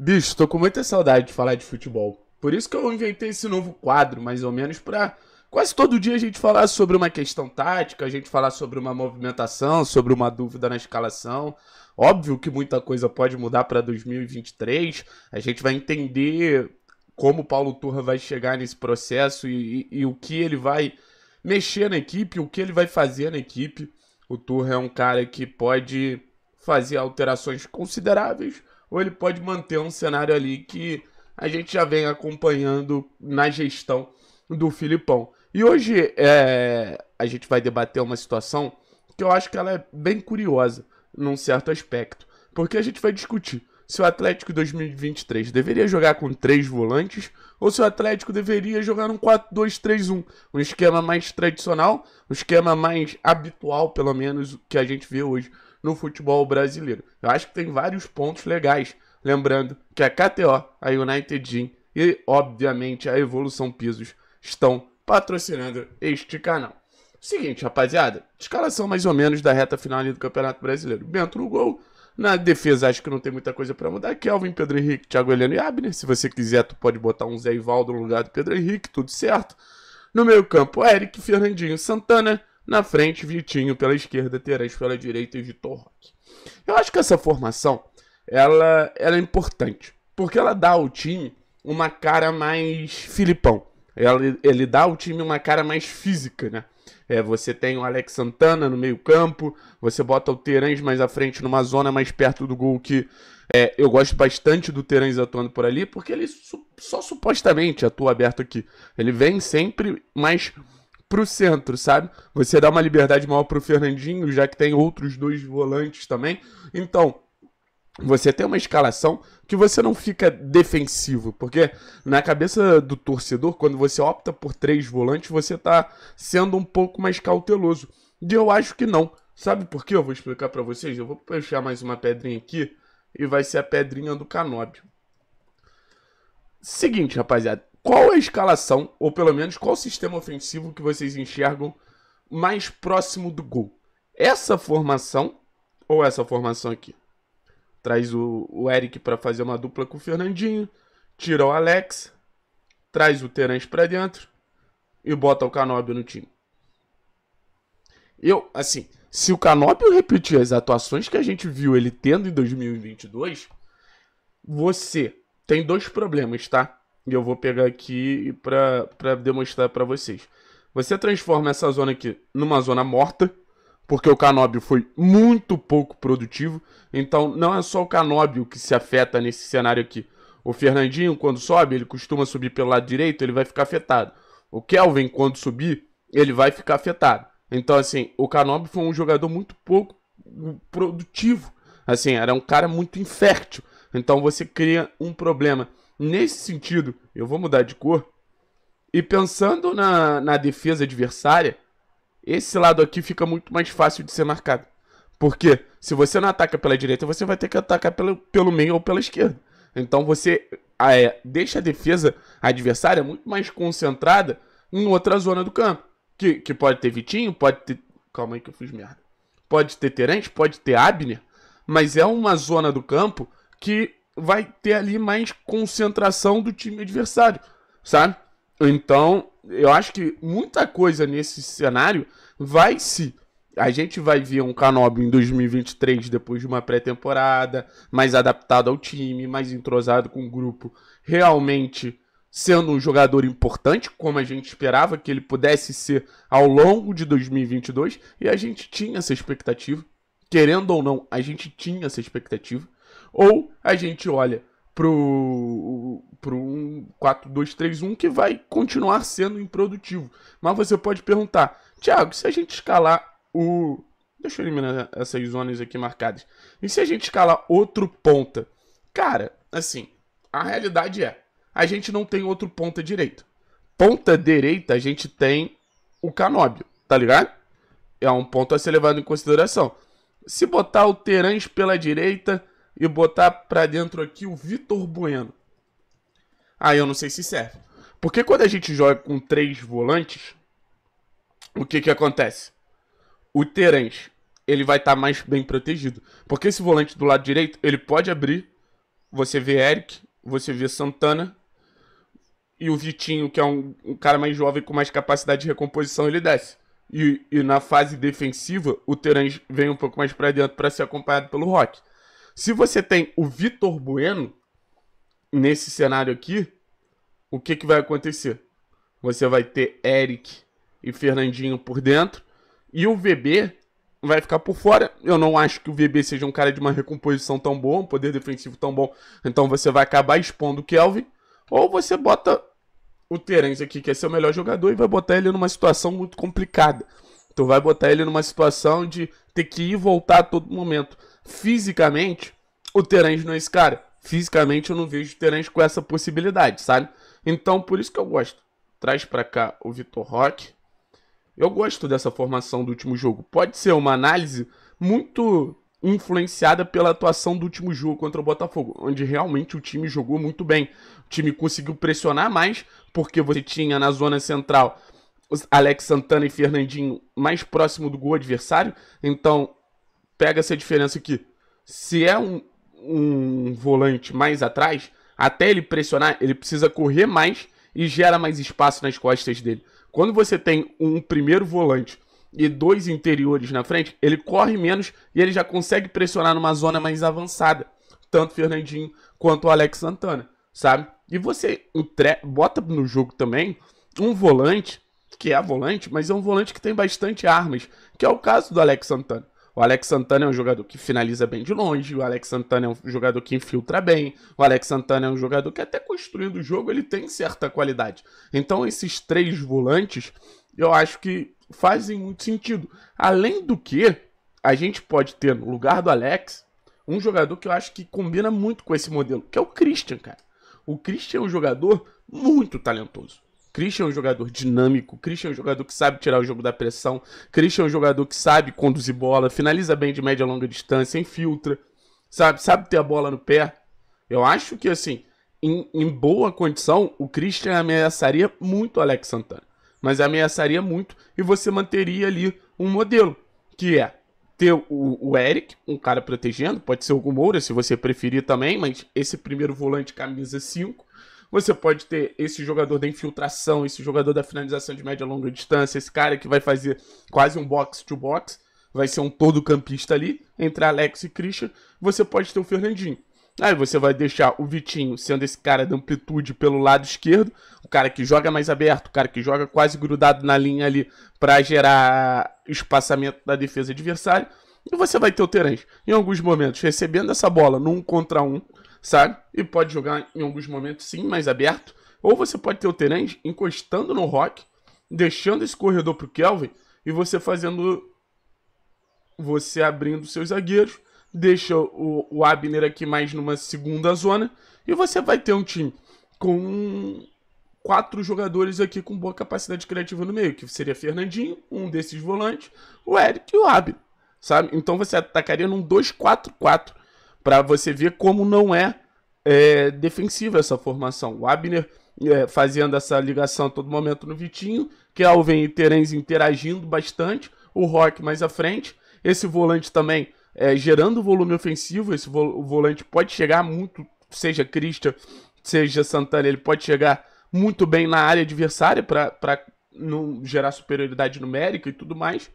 Bicho, tô com muita saudade de falar de futebol. Por isso que eu inventei esse novo quadro, mais ou menos, pra quase todo dia a gente falar sobre uma questão tática, a gente falar sobre uma movimentação, sobre uma dúvida na escalação. Óbvio que muita coisa pode mudar para 2023. A gente vai entender como o Paulo Turra vai chegar nesse processo e, e, e o que ele vai mexer na equipe, o que ele vai fazer na equipe. O Turra é um cara que pode fazer alterações consideráveis ou ele pode manter um cenário ali que a gente já vem acompanhando na gestão do Filipão. E hoje é, a gente vai debater uma situação que eu acho que ela é bem curiosa num certo aspecto, porque a gente vai discutir se o Atlético 2023 deveria jogar com três volantes ou se o Atlético deveria jogar um 4-2-3-1, um esquema mais tradicional, um esquema mais habitual, pelo menos, que a gente vê hoje no futebol brasileiro. Eu acho que tem vários pontos legais. Lembrando que a KTO, a United Gym e, obviamente, a Evolução Pisos estão patrocinando este canal. Seguinte, rapaziada, escalação mais ou menos da reta final do Campeonato Brasileiro. Bento no gol, na defesa acho que não tem muita coisa para mudar. Kelvin, Pedro Henrique, Thiago Heleno e Abner. Se você quiser, tu pode botar um Zé Ivaldo no lugar do Pedro Henrique, tudo certo. No meio campo, Eric, Fernandinho, Santana, na frente, Vitinho pela esquerda, Terãs pela direita e Vitor Roque. Eu acho que essa formação ela, ela é importante, porque ela dá ao time uma cara mais Filipão. Ele, ele dá ao time uma cara mais física, né? É, você tem o Alex Santana no meio-campo, você bota o Terãs mais à frente, numa zona mais perto do gol que é, eu gosto bastante do Terãs atuando por ali, porque ele su só supostamente atua aberto aqui. Ele vem sempre mais pro centro, sabe? Você dá uma liberdade maior pro Fernandinho, já que tem outros dois volantes também. Então, você tem uma escalação que você não fica defensivo, porque na cabeça do torcedor, quando você opta por três volantes, você está sendo um pouco mais cauteloso. E eu acho que não. Sabe por quê? Eu vou explicar para vocês. Eu vou puxar mais uma pedrinha aqui e vai ser a pedrinha do Canóbio. Seguinte, rapaziada, qual a escalação, ou pelo menos qual sistema ofensivo que vocês enxergam mais próximo do gol? Essa formação ou essa formação aqui? Traz o, o Eric para fazer uma dupla com o Fernandinho, tira o Alex, traz o Terence para dentro e bota o Canóbio no time. Eu, assim, se o Canóbio repetir as atuações que a gente viu ele tendo em 2022, você tem dois problemas, tá? E eu vou pegar aqui para demonstrar para vocês. Você transforma essa zona aqui numa zona morta, porque o canóbio foi muito pouco produtivo. Então não é só o canóbio que se afeta nesse cenário aqui. O Fernandinho, quando sobe, ele costuma subir pelo lado direito, ele vai ficar afetado. O Kelvin, quando subir, ele vai ficar afetado. Então, assim, o Canobio foi um jogador muito pouco produtivo. Assim, era um cara muito infértil. Então você cria um problema Nesse sentido, eu vou mudar de cor. E pensando na, na defesa adversária, esse lado aqui fica muito mais fácil de ser marcado. Porque se você não ataca pela direita, você vai ter que atacar pelo, pelo meio ou pela esquerda. Então você é, deixa a defesa adversária muito mais concentrada em outra zona do campo. Que, que pode ter Vitinho, pode ter. Calma aí que eu fiz merda. Pode ter terence pode ter Abner, mas é uma zona do campo que vai ter ali mais concentração do time adversário, sabe? Então, eu acho que muita coisa nesse cenário vai se. A gente vai ver um Canobi em 2023, depois de uma pré-temporada, mais adaptado ao time, mais entrosado com o grupo, realmente sendo um jogador importante, como a gente esperava que ele pudesse ser ao longo de 2022, e a gente tinha essa expectativa. Querendo ou não, a gente tinha essa expectativa. Ou a gente olha pro, pro um 4-2-3-1 que vai continuar sendo improdutivo. Mas você pode perguntar, Thiago, se a gente escalar o. Deixa eu eliminar essas zonas aqui marcadas. E se a gente escalar outro ponta? Cara, assim, a realidade é: a gente não tem outro ponta direito. Ponta direita a gente tem o Canóbio, tá ligado? É um ponto a ser levado em consideração. Se botar o Terãs pela direita, e botar pra dentro aqui o Vitor Bueno. Aí eu não sei se serve. Porque quando a gente joga com três volantes, o que que acontece? O Terence, ele vai estar tá mais bem protegido. Porque esse volante do lado direito, ele pode abrir. Você vê Eric, você vê Santana. E o Vitinho, que é um, um cara mais jovem com mais capacidade de recomposição, ele desce. E, e na fase defensiva, o Terence vem um pouco mais para dentro para ser acompanhado pelo Rock. Se você tem o Vitor Bueno nesse cenário aqui, o que, que vai acontecer? Você vai ter Eric e Fernandinho por dentro e o VB vai ficar por fora. Eu não acho que o VB seja um cara de uma recomposição tão boa, um poder defensivo tão bom. Então você vai acabar expondo o Kelvin. Ou você bota o Terence aqui, que é seu melhor jogador, e vai botar ele numa situação muito complicada. Então vai botar ele numa situação de ter que ir e voltar a todo momento fisicamente, o Terence não é esse cara. Fisicamente eu não vejo o Terence com essa possibilidade, sabe? Então por isso que eu gosto. Traz para cá o Vitor Roque. Eu gosto dessa formação do último jogo. Pode ser uma análise muito influenciada pela atuação do último jogo contra o Botafogo, onde realmente o time jogou muito bem. O time conseguiu pressionar mais, porque você tinha na zona central Alex Santana e Fernandinho mais próximo do gol adversário, então pega essa diferença aqui. Se é um, um volante mais atrás, até ele pressionar, ele precisa correr mais e gera mais espaço nas costas dele. Quando você tem um primeiro volante e dois interiores na frente, ele corre menos e ele já consegue pressionar numa zona mais avançada. Tanto Fernandinho quanto o Alex Santana, sabe? E você bota no jogo também um volante, que é volante, mas é um volante que tem bastante armas, que é o caso do Alex Santana. O Alex Santana é um jogador que finaliza bem de longe, o Alex Santana é um jogador que infiltra bem, o Alex Santana é um jogador que até construindo o jogo ele tem certa qualidade. Então esses três volantes, eu acho que fazem muito sentido. Além do que, a gente pode ter no lugar do Alex um jogador que eu acho que combina muito com esse modelo, que é o Christian, cara. O Christian é um jogador muito talentoso. Christian é um jogador dinâmico, Christian é um jogador que sabe tirar o jogo da pressão, Christian é um jogador que sabe conduzir bola, finaliza bem de média a longa distância, infiltra, sabe, sabe ter a bola no pé. Eu acho que, assim, em, em boa condição, o Christian ameaçaria muito o Alex Santana. Mas ameaçaria muito e você manteria ali um modelo, que é ter o, o, Eric, um cara protegendo, pode ser o Moura, se você preferir também, mas esse primeiro volante camisa 5, você pode ter esse jogador da infiltração, esse jogador da finalização de média e longa distância, esse cara que vai fazer quase um box-to-box, vai ser um todo campista ali, entre Alex e Christian, você pode ter o Fernandinho. Aí você vai deixar o Vitinho sendo esse cara de amplitude pelo lado esquerdo, o cara que joga mais aberto, o cara que joga quase grudado na linha ali para gerar espaçamento da defesa adversária. E você vai ter o Terence, em alguns momentos, recebendo essa bola num contra um, sabe? E pode jogar em alguns momentos sim, mais aberto. Ou você pode ter o Terence encostando no Rock, deixando esse corredor para o Kelvin e você fazendo. Você abrindo seus zagueiros, deixa o, o Abner aqui mais numa segunda zona e você vai ter um time com quatro jogadores aqui com boa capacidade criativa no meio, que seria Fernandinho, um desses volantes, o Eric e o Abner, sabe? Então você atacaria num 2-4-4 para você ver como não é, é, defensiva essa formação. O Abner é, fazendo essa ligação a todo momento no Vitinho, Kelvin é e Terence interagindo bastante, o Rock mais à frente, esse volante também é, gerando volume ofensivo, esse vo volante pode chegar muito, seja Christian, seja Santana, ele pode chegar muito bem na área adversária para não gerar superioridade numérica e tudo mais.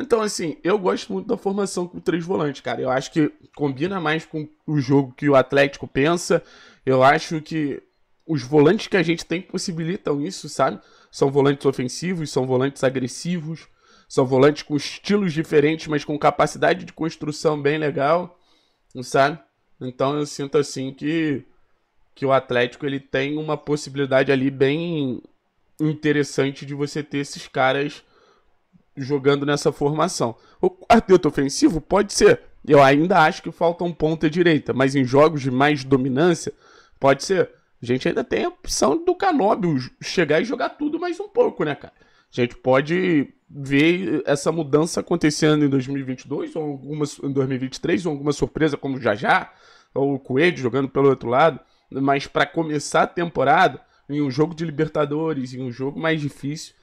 Então, assim, eu gosto muito da formação com três volantes, cara. Eu acho que combina mais com o jogo que o Atlético pensa. Eu acho que os volantes que a gente tem possibilitam isso, sabe? São volantes ofensivos, são volantes agressivos, são volantes com estilos diferentes, mas com capacidade de construção bem legal, sabe? Então eu sinto assim que que o Atlético ele tem uma possibilidade ali bem interessante de você ter esses caras jogando nessa formação. O quarteto ofensivo pode ser. Eu ainda acho que falta um ponta direita, mas em jogos de mais dominância, pode ser. A gente ainda tem a opção do Canóbio chegar e jogar tudo mais um pouco, né, cara? A gente pode ver essa mudança acontecendo em 2022 ou alguma, em 2023 ou alguma surpresa como já Jajá ou o Coelho jogando pelo outro lado, mas para começar a temporada em um jogo de Libertadores, em um jogo mais difícil,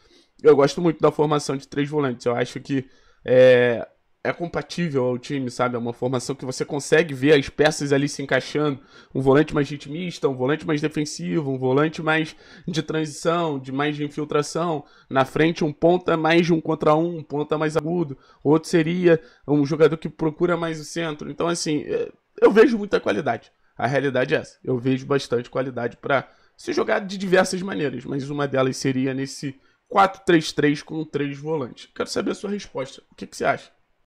eu gosto muito da formação de três volantes. Eu acho que é, é compatível ao time, sabe? É uma formação que você consegue ver as peças ali se encaixando. Um volante mais ritmista, um volante mais defensivo, um volante mais de transição, de mais de infiltração. Na frente, um ponta mais de um contra um, um ponta mais agudo. Outro seria um jogador que procura mais o centro. Então, assim, é, eu vejo muita qualidade. A realidade é essa. Eu vejo bastante qualidade para se jogar de diversas maneiras, mas uma delas seria nesse 4-3-3 com três volantes. Quero saber a sua resposta. O que, que você acha?